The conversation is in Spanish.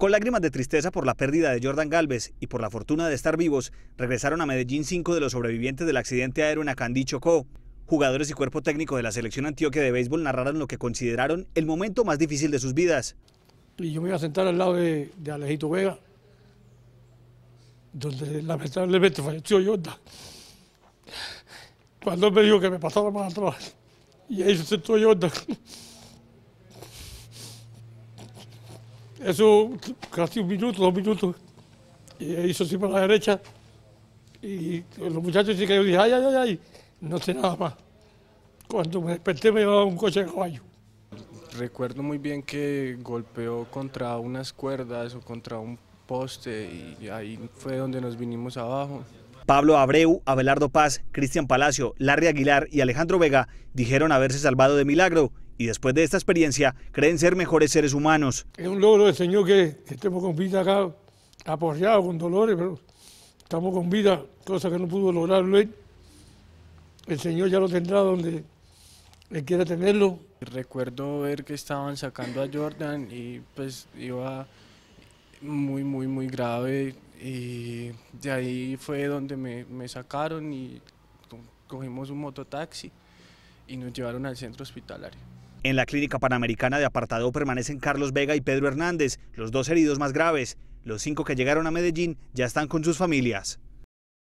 Con lágrimas de tristeza por la pérdida de Jordan Galvez y por la fortuna de estar vivos, regresaron a Medellín cinco de los sobrevivientes del accidente aéreo en Acandí, Chocó. Jugadores y cuerpo técnico de la selección Antioquia de béisbol narraron lo que consideraron el momento más difícil de sus vidas. Y yo me iba a sentar al lado de, Alejito Vega, donde lamentablemente falleció Jordan. Cuando me dijo que me pasaba más atrás, y ahí se sentó Jordan. Eso casi un minuto, dos minutos. Y hizo así para la derecha. Y los muchachos sí que yo dije, ay, ay, ay, no sé nada más. Cuando me desperté me llevaba un coche de caballo. Recuerdo muy bien que golpeó contra unas cuerdas o contra un poste y ahí fue donde nos vinimos abajo. Pablo Abreu, Abelardo Paz, Cristian Palacio, Larry Aguilar y Alejandro Vega dijeron haberse salvado de milagro y después de esta experiencia creen ser mejores seres humanos. Es un logro del Señor que, estemos con vida acá, aporreados, con dolores, pero estamos con vida, cosa que no pudo lograrlo El Señor ya lo tendrá donde él quiera tenerlo. Recuerdo ver que estaban sacando a Jordan y pues iba muy, muy, muy grave. Y de ahí fue donde me, me sacaron y cogimos un mototaxi y nos llevaron al centro hospitalario. En la clínica panamericana de apartado permanecen Carlos Vega y Pedro Hernández, los dos heridos más graves. Los cinco que llegaron a Medellín ya están con sus familias.